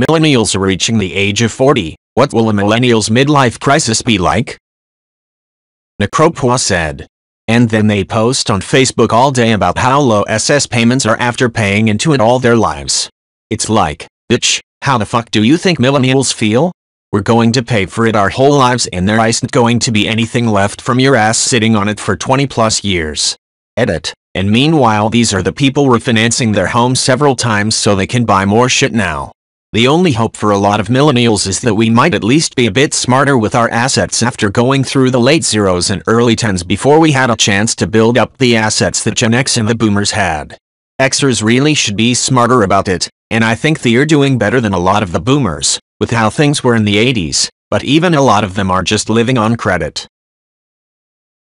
Millennials are reaching the age of 40. What will a millennial's midlife crisis be like? Necropua said. And then they post on Facebook all day about how low SS payments are after paying into it all their lives. It's like, bitch, how the fuck do you think millennials feel? We're going to pay for it our whole lives and there isn't going to be anything left from your ass sitting on it for 20 plus years. Edit. And meanwhile these are the people refinancing their home several times so they can buy more shit now. The only hope for a lot of millennials is that we might at least be a bit smarter with our assets after going through the late zeros and early tens before we had a chance to build up the assets that Gen X and the boomers had. Xers really should be smarter about it, and I think they're doing better than a lot of the boomers, with how things were in the 80s, but even a lot of them are just living on credit.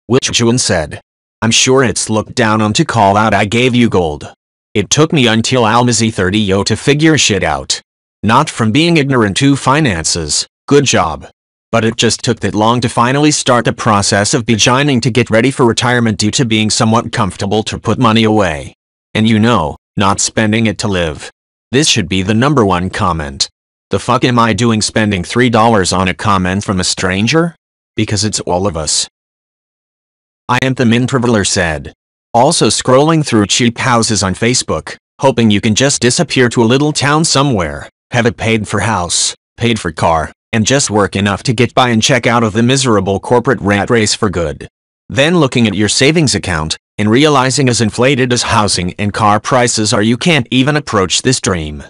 Which Juan said. I'm sure it's looked down on to call out I gave you gold. It took me until Almazy 30 yo to figure shit out. Not from being ignorant to finances, good job. But it just took that long to finally start the process of beginning to get ready for retirement due to being somewhat comfortable to put money away. And you know, not spending it to live. This should be the number one comment. The fuck am I doing spending $3 on a comment from a stranger? Because it's all of us. I am the Mintraveler said. Also scrolling through cheap houses on Facebook, hoping you can just disappear to a little town somewhere, have it paid for house, paid for car, and just work enough to get by and check out of the miserable corporate rat race for good. Then looking at your savings account, and realizing as inflated as housing and car prices are you can't even approach this dream.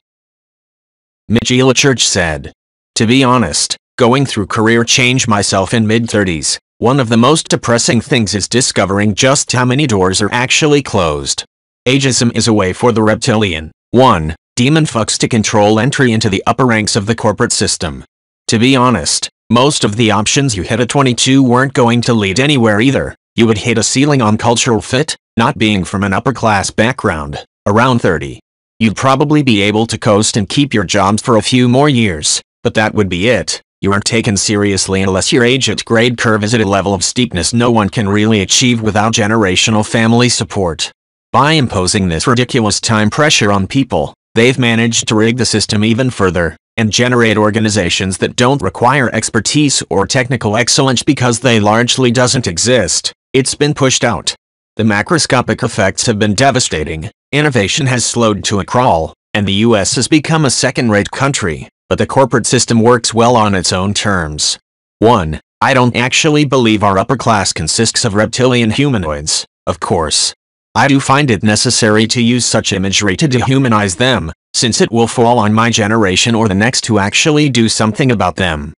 Mitch Church said, To be honest, going through career change myself in mid-30s, one of the most depressing things is discovering just how many doors are actually closed. Ageism is a way for the reptilian, one, demon fucks to control entry into the upper ranks of the corporate system. To be honest, most of the options you hit at 22 weren't going to lead anywhere either. You would hit a ceiling on cultural fit, not being from an upper class background, around 30. You'd probably be able to coast and keep your jobs for a few more years, but that would be it. You aren't taken seriously unless your age at grade curve is at a level of steepness no one can really achieve without generational family support. By imposing this ridiculous time pressure on people, They've managed to rig the system even further, and generate organizations that don't require expertise or technical excellence because they largely doesn't exist. It's been pushed out. The macroscopic effects have been devastating, innovation has slowed to a crawl, and the US has become a second-rate country, but the corporate system works well on its own terms. 1. I don't actually believe our upper class consists of reptilian humanoids, of course, I do find it necessary to use such imagery to dehumanize them, since it will fall on my generation or the next to actually do something about them.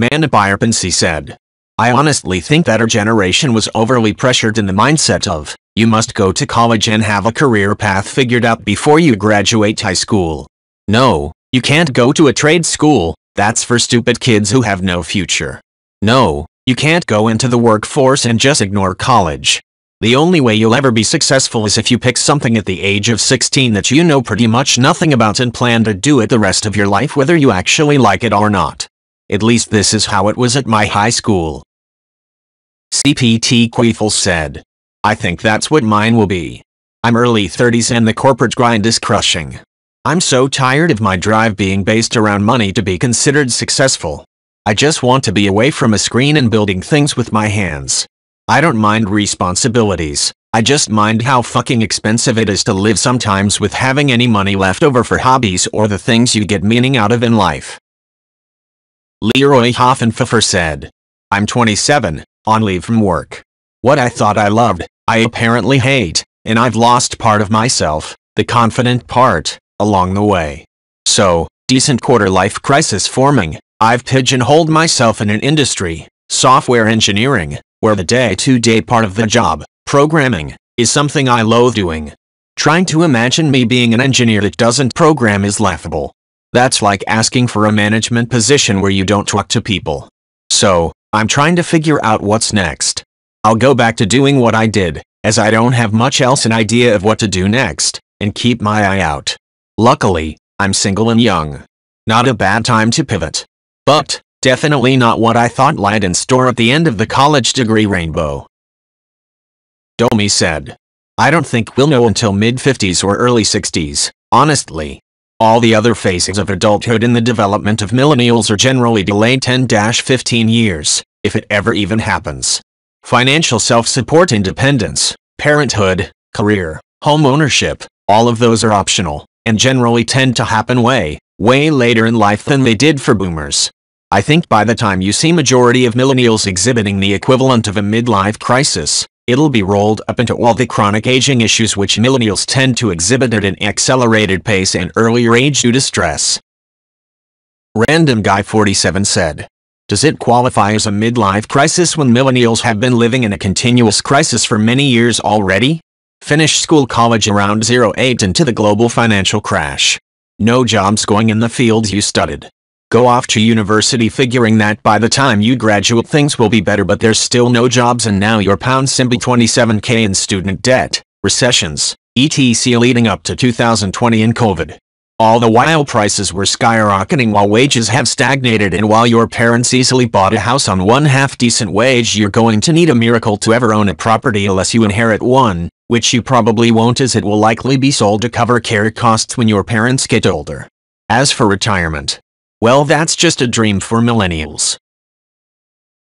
Manipirpancy said. I honestly think that our generation was overly pressured in the mindset of, you must go to college and have a career path figured out before you graduate high school. No, you can't go to a trade school, that's for stupid kids who have no future. No, you can't go into the workforce and just ignore college. The only way you'll ever be successful is if you pick something at the age of 16 that you know pretty much nothing about and plan to do it the rest of your life whether you actually like it or not. At least this is how it was at my high school. CPT Queefel said. I think that's what mine will be. I'm early 30s and the corporate grind is crushing. I'm so tired of my drive being based around money to be considered successful. I just want to be away from a screen and building things with my hands. I don't mind responsibilities. I just mind how fucking expensive it is to live sometimes with having any money left over for hobbies or the things you get meaning out of in life. Leroy Hoffenpfeffer said. I'm 27, on leave from work. What I thought I loved, I apparently hate, and I've lost part of myself, the confident part, along the way. So, decent quarter-life crisis forming, I've pigeonholed myself in an industry, software engineering, where the day-to-day -day part of the job, programming, is something I loathe doing. Trying to imagine me being an engineer that doesn't program is laughable. That's like asking for a management position where you don't talk to people. So, I'm trying to figure out what's next. I'll go back to doing what I did, as I don't have much else an idea of what to do next, and keep my eye out. Luckily, I'm single and young. Not a bad time to pivot. But, Definitely not what I thought lied in store at the end of the college degree rainbow. Domi said. I don't think we'll know until mid-50s or early 60s, honestly. All the other phases of adulthood in the development of millennials are generally delayed 10-15 years, if it ever even happens. Financial self-support independence, parenthood, career, home ownership, all of those are optional, and generally tend to happen way, way later in life than they did for boomers. I think by the time you see majority of millennials exhibiting the equivalent of a midlife crisis, it'll be rolled up into all the chronic aging issues which millennials tend to exhibit at an accelerated pace and earlier age due to stress. Random Guy 47 said, Does it qualify as a midlife crisis when millennials have been living in a continuous crisis for many years already? Finished school college around 08 into the global financial crash. No jobs going in the fields you studied. Go off to university figuring that by the time you graduate things will be better but there's still no jobs and now your pound simply 27k in student debt, recessions, etc leading up to 2020 and COVID. All the while prices were skyrocketing while wages have stagnated and while your parents easily bought a house on one half decent wage you're going to need a miracle to ever own a property unless you inherit one, which you probably won't as it will likely be sold to cover care costs when your parents get older. As for retirement, well, that's just a dream for millennials.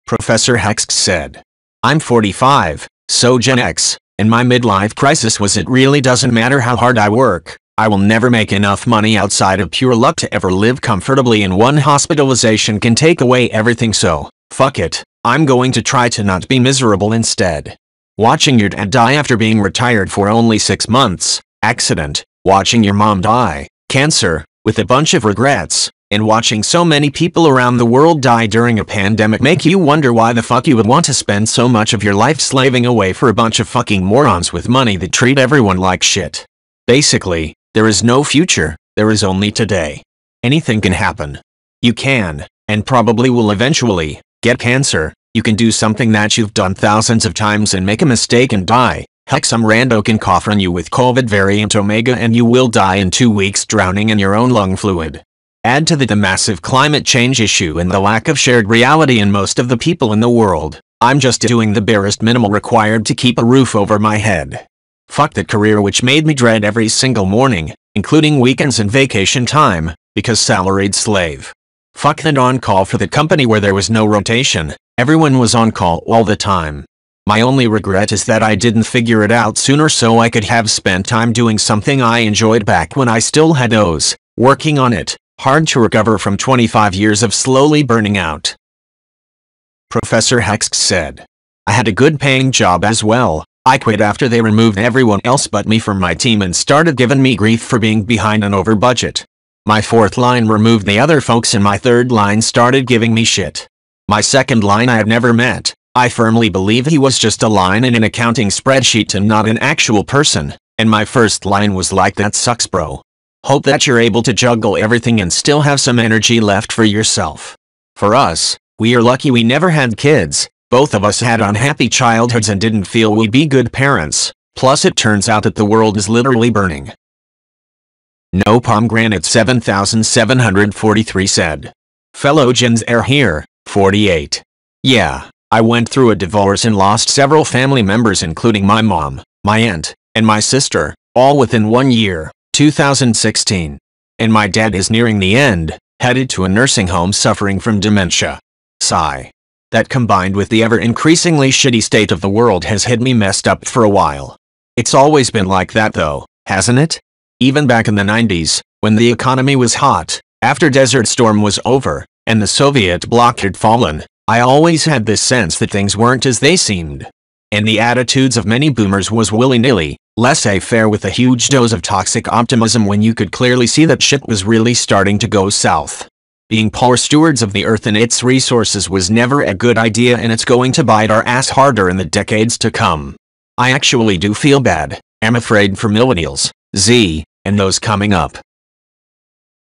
Professor Hext said. I'm 45, so Gen X, and my midlife crisis was it really doesn't matter how hard I work, I will never make enough money outside of pure luck to ever live comfortably and one hospitalization can take away everything so, fuck it, I'm going to try to not be miserable instead. Watching your dad die after being retired for only six months, accident, watching your mom die, cancer, with a bunch of regrets, and watching so many people around the world die during a pandemic make you wonder why the fuck you would want to spend so much of your life slaving away for a bunch of fucking morons with money that treat everyone like shit. Basically, there is no future, there is only today. Anything can happen. You can, and probably will eventually, get cancer, you can do something that you've done thousands of times and make a mistake and die, heck some rando can cough on you with COVID variant Omega and you will die in two weeks drowning in your own lung fluid. Add to the, the massive climate change issue and the lack of shared reality in most of the people in the world. I'm just doing the barest minimal required to keep a roof over my head. Fuck that career which made me dread every single morning, including weekends and vacation time, because salaried slave. Fuck that on-call for the company where there was no rotation, everyone was on call all the time. My only regret is that I didn't figure it out sooner so I could have spent time doing something I enjoyed back when I still had O's, working on it, hard to recover from 25 years of slowly burning out. Professor Hex said. I had a good paying job as well. I quit after they removed everyone else but me from my team and started giving me grief for being behind and over budget. My fourth line removed the other folks and my third line started giving me shit. My second line I had never met. I firmly believe he was just a line in an accounting spreadsheet and not an actual person, and my first line was like that sucks bro. Hope that you're able to juggle everything and still have some energy left for yourself. For us, we are lucky we never had kids, both of us had unhappy childhoods and didn't feel we'd be good parents, plus it turns out that the world is literally burning. No Pomegranate 7743 said. Fellow Gens are here, 48. Yeah, I went through a divorce and lost several family members including my mom, my aunt, and my sister, all within one year. 2016. And my dad is nearing the end, headed to a nursing home suffering from dementia. Sigh. That combined with the ever-increasingly shitty state of the world has had me messed up for a while. It's always been like that though, hasn't it? Even back in the 90s, when the economy was hot, after Desert Storm was over, and the Soviet bloc had fallen, I always had this sense that things weren't as they seemed. And the attitudes of many boomers was willy-nilly, laissez-faire with a huge dose of toxic optimism when you could clearly see that shit was really starting to go south. Being poor stewards of the earth and its resources was never a good idea and it's going to bite our ass harder in the decades to come. I actually do feel bad, I'm afraid for millennials, Z, and those coming up.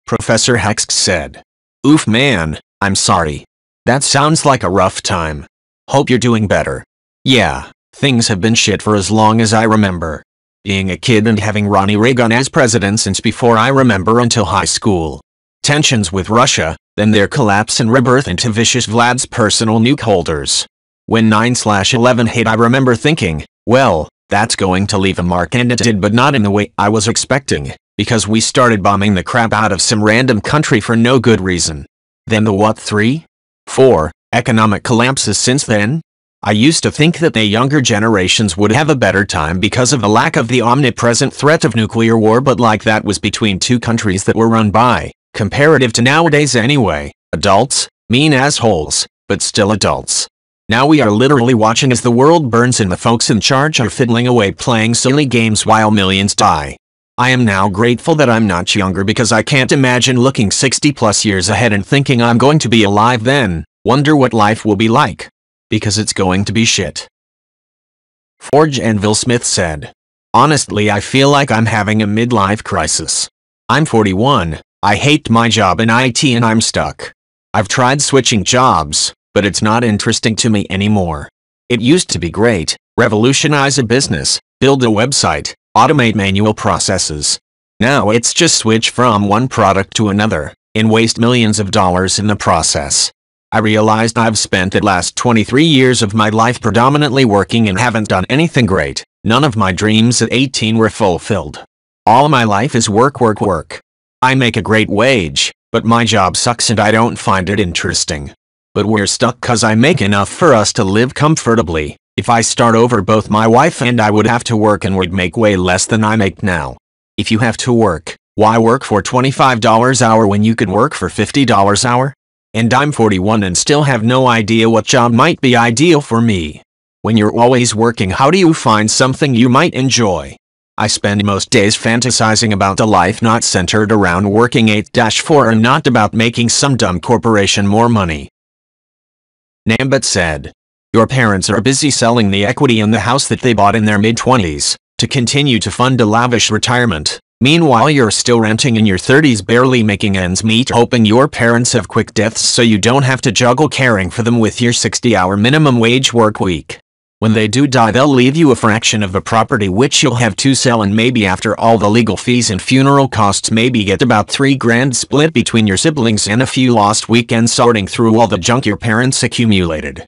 Professor Hext said. Oof man, I'm sorry. That sounds like a rough time. Hope you're doing better. Yeah, things have been shit for as long as I remember being a kid and having Ronnie Reagan as president since before I remember until high school. Tensions with Russia, then their collapse and rebirth into vicious Vlad's personal nuke holders. When 9-11 hit I remember thinking, well, that's going to leave a mark and it did but not in the way I was expecting, because we started bombing the crap out of some random country for no good reason. Then the what 3? 4. Economic collapses since then, I used to think that the younger generations would have a better time because of the lack of the omnipresent threat of nuclear war but like that was between two countries that were run by, comparative to nowadays anyway, adults, mean assholes, but still adults. Now we are literally watching as the world burns and the folks in charge are fiddling away playing silly games while millions die. I am now grateful that I'm not younger because I can't imagine looking 60 plus years ahead and thinking I'm going to be alive then, wonder what life will be like because it's going to be shit. Forge Anvil Smith said, Honestly, I feel like I'm having a midlife crisis. I'm 41, I hate my job in IT and I'm stuck. I've tried switching jobs, but it's not interesting to me anymore. It used to be great, revolutionize a business, build a website, automate manual processes. Now it's just switch from one product to another, and waste millions of dollars in the process. I realized I've spent the last 23 years of my life predominantly working and haven't done anything great. None of my dreams at 18 were fulfilled. All my life is work work work. I make a great wage, but my job sucks and I don't find it interesting. But we're stuck cause I make enough for us to live comfortably. If I start over both my wife and I would have to work and would make way less than I make now. If you have to work, why work for $25 hour when you could work for $50 hour? and I'm 41 and still have no idea what job might be ideal for me. When you're always working how do you find something you might enjoy? I spend most days fantasizing about a life not centered around working 8-4 and not about making some dumb corporation more money. Nambut said. Your parents are busy selling the equity in the house that they bought in their mid-20s, to continue to fund a lavish retirement. Meanwhile you're still renting in your 30s barely making ends meet hoping your parents have quick deaths so you don't have to juggle caring for them with your 60-hour minimum wage work week. When they do die they'll leave you a fraction of a property which you'll have to sell and maybe after all the legal fees and funeral costs maybe get about 3 grand split between your siblings and a few lost weekends sorting through all the junk your parents accumulated.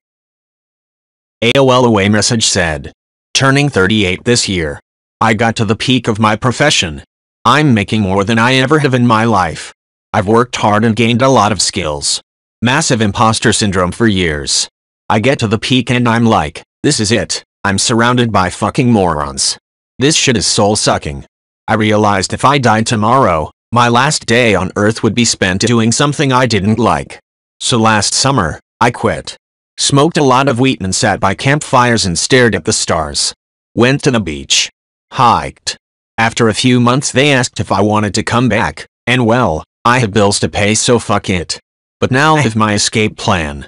AOL away message said. Turning 38 this year. I got to the peak of my profession. I'm making more than I ever have in my life. I've worked hard and gained a lot of skills. Massive imposter syndrome for years. I get to the peak and I'm like, this is it. I'm surrounded by fucking morons. This shit is soul-sucking. I realized if I died tomorrow, my last day on earth would be spent doing something I didn't like. So last summer, I quit. Smoked a lot of wheat and sat by campfires and stared at the stars. Went to the beach. Hiked. After a few months they asked if I wanted to come back, and well, I had bills to pay so fuck it. But now I have my escape plan.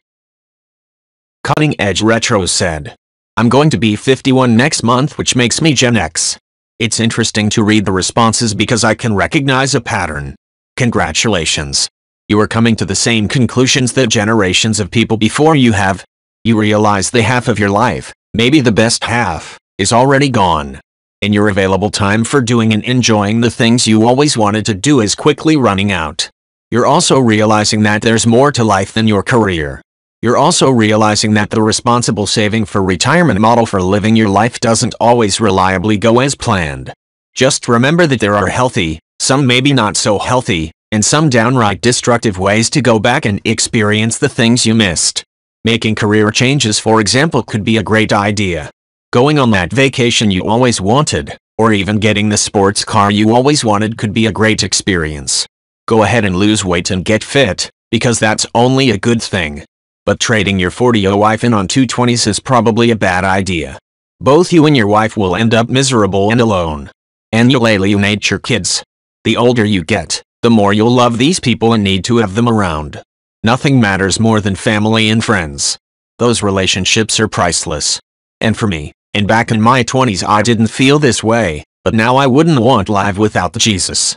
Cutting Edge Retro said. I'm going to be 51 next month which makes me Gen X. It's interesting to read the responses because I can recognize a pattern. Congratulations. You are coming to the same conclusions that generations of people before you have. You realize the half of your life, maybe the best half, is already gone and your available time for doing and enjoying the things you always wanted to do is quickly running out. You're also realizing that there's more to life than your career. You're also realizing that the responsible saving for retirement model for living your life doesn't always reliably go as planned. Just remember that there are healthy, some maybe not so healthy, and some downright destructive ways to go back and experience the things you missed. Making career changes for example could be a great idea. Going on that vacation you always wanted, or even getting the sports car you always wanted could be a great experience. Go ahead and lose weight and get fit, because that's only a good thing. But trading your 40 wife in on 220s is probably a bad idea. Both you and your wife will end up miserable and alone. And you'll alienate your kids. The older you get, the more you'll love these people and need to have them around. Nothing matters more than family and friends. Those relationships are priceless. And for me, and back in my 20s I didn't feel this way, but now I wouldn't want life without Jesus.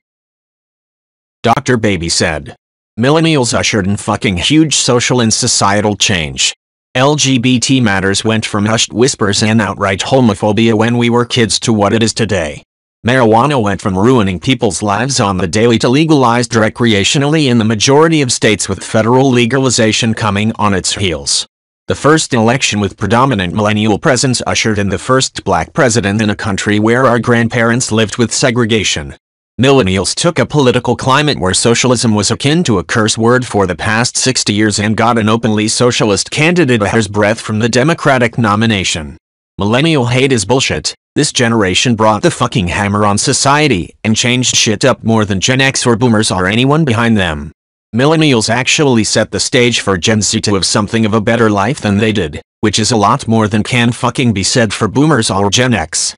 Dr. Baby said. Millennials ushered in fucking huge social and societal change. LGBT matters went from hushed whispers and outright homophobia when we were kids to what it is today. Marijuana went from ruining people's lives on the daily to legalized recreationally in the majority of states with federal legalization coming on its heels. The first election with predominant millennial presence ushered in the first black president in a country where our grandparents lived with segregation. Millennials took a political climate where socialism was akin to a curse word for the past 60 years and got an openly socialist candidate a hair's breadth from the Democratic nomination. Millennial hate is bullshit. This generation brought the fucking hammer on society and changed shit up more than Gen X or boomers or anyone behind them millennials actually set the stage for Gen Z to have something of a better life than they did, which is a lot more than can fucking be said for boomers or Gen X.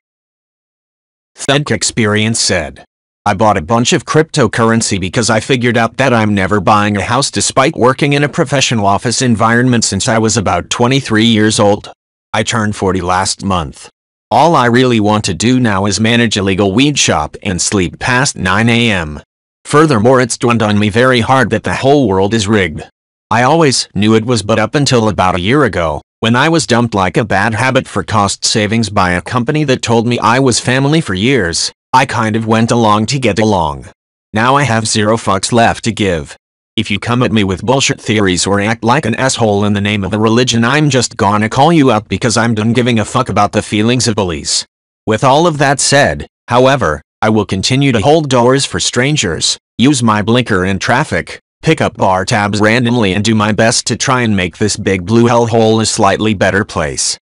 Thedk Experience said. I bought a bunch of cryptocurrency because I figured out that I'm never buying a house despite working in a professional office environment since I was about 23 years old. I turned 40 last month. All I really want to do now is manage a legal weed shop and sleep past 9 a.m. Furthermore it's dawned on me very hard that the whole world is rigged. I always knew it was but up until about a year ago, when I was dumped like a bad habit for cost savings by a company that told me I was family for years, I kind of went along to get along. Now I have zero fucks left to give. If you come at me with bullshit theories or act like an asshole in the name of a religion I'm just gonna call you up because I'm done giving a fuck about the feelings of bullies. With all of that said, however, I will continue to hold doors for strangers, use my blinker in traffic, pick up bar tabs randomly and do my best to try and make this big blue hellhole a slightly better place.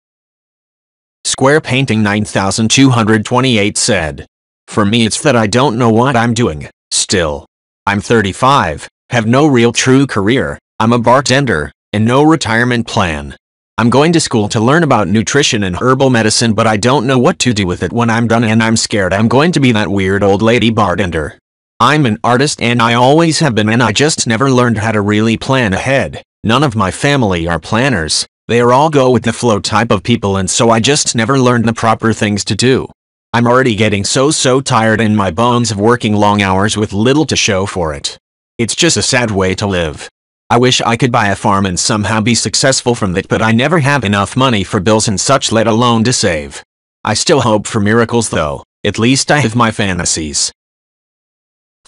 Square Painting 9228 said. For me it's that I don't know what I'm doing, still. I'm 35, have no real true career, I'm a bartender, and no retirement plan. I'm going to school to learn about nutrition and herbal medicine but I don't know what to do with it when I'm done and I'm scared I'm going to be that weird old lady bartender. I'm an artist and I always have been and I just never learned how to really plan ahead. None of my family are planners. They are all go with the flow type of people and so I just never learned the proper things to do. I'm already getting so so tired in my bones of working long hours with little to show for it. It's just a sad way to live. I wish I could buy a farm and somehow be successful from it but I never have enough money for bills and such let alone to save. I still hope for miracles though, at least I have my fantasies.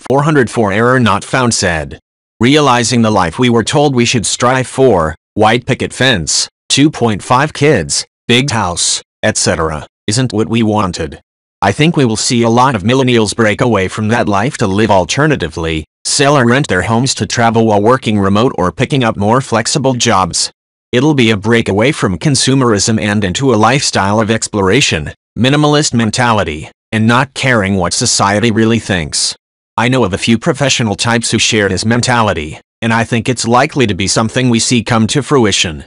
404 Error Not Found said. Realizing the life we were told we should strive for, white picket fence, 2.5 kids, big house, etc., isn't what we wanted. I think we will see a lot of millennials break away from that life to live alternatively, sell or rent their homes to travel while working remote or picking up more flexible jobs. It'll be a break away from consumerism and into a lifestyle of exploration, minimalist mentality, and not caring what society really thinks. I know of a few professional types who share this mentality, and I think it's likely to be something we see come to fruition.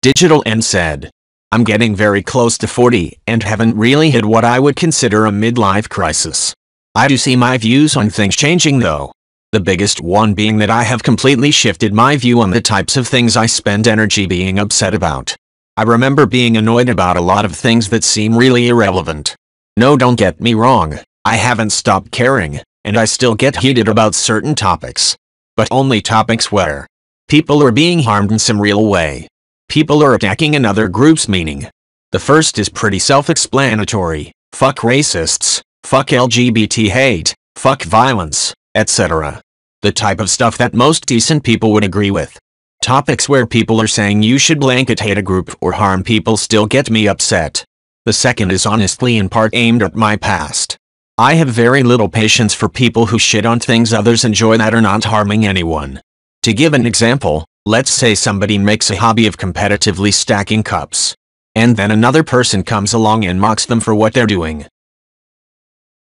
Digital N said, I'm getting very close to 40 and haven't really hit what I would consider a midlife crisis. I do see my views on things changing though. The biggest one being that I have completely shifted my view on the types of things I spend energy being upset about. I remember being annoyed about a lot of things that seem really irrelevant. No don't get me wrong, I haven't stopped caring, and I still get heated about certain topics. But only topics where people are being harmed in some real way. People are attacking another group's meaning. The first is pretty self-explanatory, fuck racists fuck LGBT hate, fuck violence, etc. The type of stuff that most decent people would agree with. Topics where people are saying you should blanket hate a group or harm people still get me upset. The second is honestly in part aimed at my past. I have very little patience for people who shit on things others enjoy that are not harming anyone. To give an example, let's say somebody makes a hobby of competitively stacking cups. And then another person comes along and mocks them for what they're doing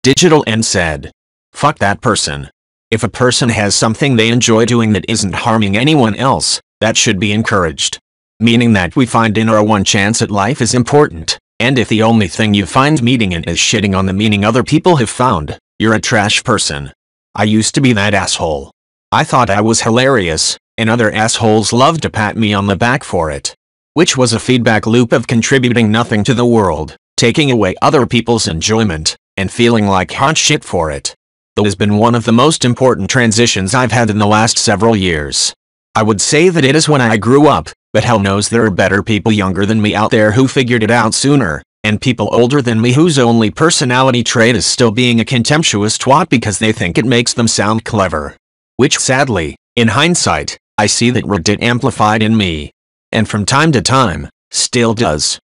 digital and said, fuck that person. If a person has something they enjoy doing that isn't harming anyone else, that should be encouraged. Meaning that we find in our one chance at life is important, and if the only thing you find meaning in is shitting on the meaning other people have found, you're a trash person. I used to be that asshole. I thought I was hilarious, and other assholes loved to pat me on the back for it. Which was a feedback loop of contributing nothing to the world, taking away other people's enjoyment, and feeling like hot shit for it. That has been one of the most important transitions I've had in the last several years. I would say that it is when I grew up, but hell knows there are better people younger than me out there who figured it out sooner, and people older than me whose only personality trait is still being a contemptuous twat because they think it makes them sound clever. Which sadly, in hindsight, I see that Reddit amplified in me. And from time to time, still does.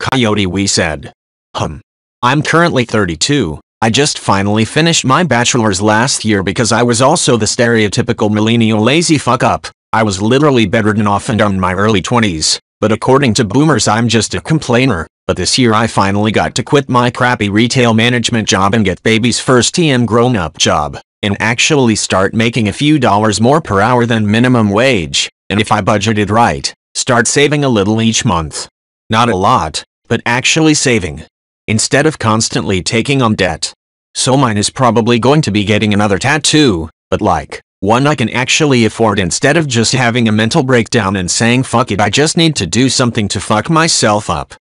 Coyote we said. Hum. I'm currently 32. I just finally finished my bachelor's last year because I was also the stereotypical millennial lazy fuck up. I was literally bedridden off and on my early 20s. But according to boomers I'm just a complainer. But this year I finally got to quit my crappy retail management job and get baby's first TM grown-up job. And actually start making a few dollars more per hour than minimum wage. And if I budgeted right, start saving a little each month. Not a lot, but actually saving instead of constantly taking on debt. So mine is probably going to be getting another tattoo, but like, one I can actually afford instead of just having a mental breakdown and saying fuck it I just need to do something to fuck myself up.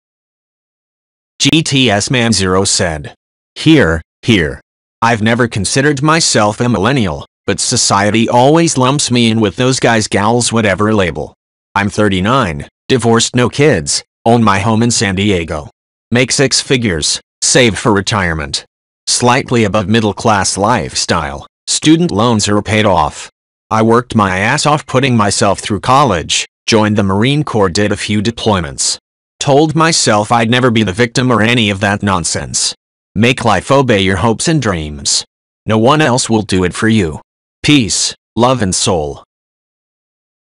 GTS Man Zero said. Here, here. I've never considered myself a millennial, but society always lumps me in with those guys gals whatever label. I'm 39, divorced no kids, own my home in San Diego make six figures, save for retirement. Slightly above middle class lifestyle, student loans are paid off. I worked my ass off putting myself through college, joined the Marine Corps did a few deployments. Told myself I'd never be the victim or any of that nonsense. Make life obey your hopes and dreams. No one else will do it for you. Peace, love and soul.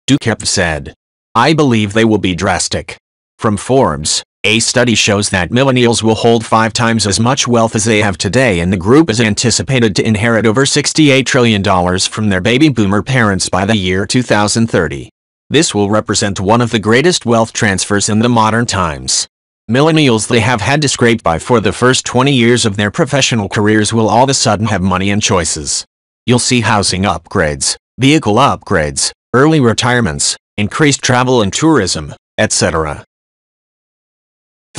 Dukev said. I believe they will be drastic. From Forbes, a study shows that millennials will hold five times as much wealth as they have today and the group is anticipated to inherit over $68 trillion from their baby boomer parents by the year 2030. This will represent one of the greatest wealth transfers in the modern times. Millennials they have had to scrape by for the first 20 years of their professional careers will all of a sudden have money and choices. You'll see housing upgrades, vehicle upgrades, early retirements, increased travel and tourism, etc.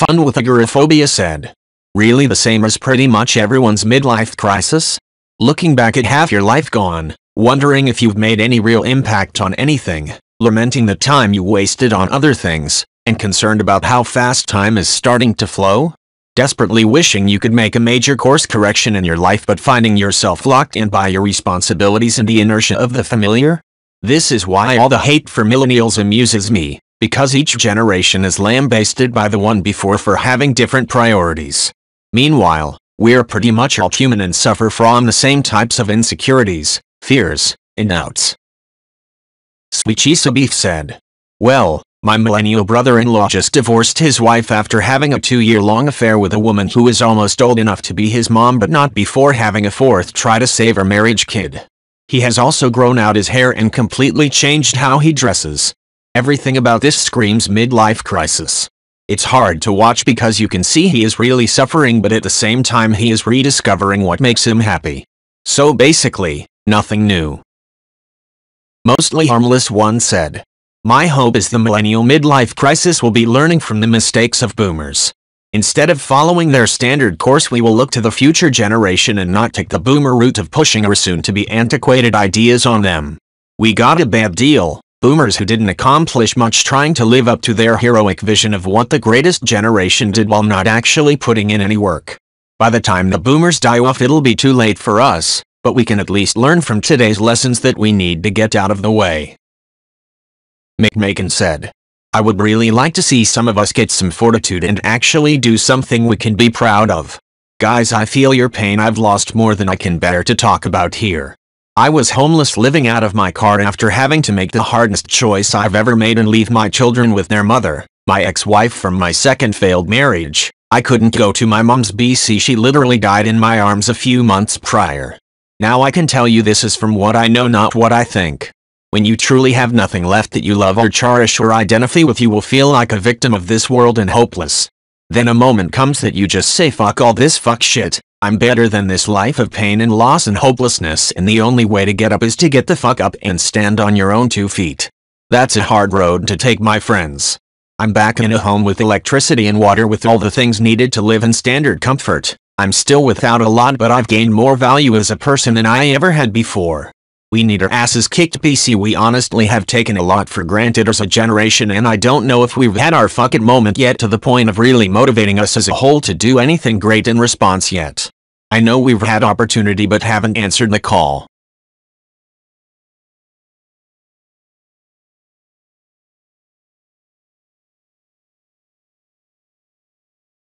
Fun with agoraphobia said. Really the same as pretty much everyone's midlife crisis? Looking back at half your life gone, wondering if you've made any real impact on anything, lamenting the time you wasted on other things, and concerned about how fast time is starting to flow? Desperately wishing you could make a major course correction in your life but finding yourself locked in by your responsibilities and the inertia of the familiar? This is why all the hate for millennials amuses me because each generation is lambasted by the one before for having different priorities. Meanwhile, we're pretty much all human and suffer from the same types of insecurities, fears, and doubts. Swichisa Beef said. Well, my millennial brother-in-law just divorced his wife after having a two-year-long affair with a woman who is almost old enough to be his mom but not before having a fourth try to save her marriage kid. He has also grown out his hair and completely changed how he dresses. Everything about this screams midlife crisis. It's hard to watch because you can see he is really suffering but at the same time he is rediscovering what makes him happy. So basically, nothing new. Mostly harmless one said. My hope is the millennial midlife crisis will be learning from the mistakes of boomers. Instead of following their standard course we will look to the future generation and not take the boomer route of pushing our soon-to-be antiquated ideas on them. We got a bad deal, boomers who didn't accomplish much trying to live up to their heroic vision of what the greatest generation did while not actually putting in any work. By the time the boomers die off it'll be too late for us, but we can at least learn from today's lessons that we need to get out of the way. McMakin said. I would really like to see some of us get some fortitude and actually do something we can be proud of. Guys I feel your pain I've lost more than I can bear to talk about here, I was homeless living out of my car after having to make the hardest choice I've ever made and leave my children with their mother, my ex-wife from my second failed marriage. I couldn't go to my mom's BC she literally died in my arms a few months prior. Now I can tell you this is from what I know not what I think. When you truly have nothing left that you love or cherish or identify with you will feel like a victim of this world and hopeless. Then a moment comes that you just say fuck all this fuck shit, I'm better than this life of pain and loss and hopelessness and the only way to get up is to get the fuck up and stand on your own two feet. That's a hard road to take my friends. I'm back in a home with electricity and water with all the things needed to live in standard comfort. I'm still without a lot but I've gained more value as a person than I ever had before. We need our asses kicked PC we honestly have taken a lot for granted as a generation and I don't know if we've had our fucking moment yet to the point of really motivating us as a whole to do anything great in response yet. I know we've had opportunity but haven't answered the call.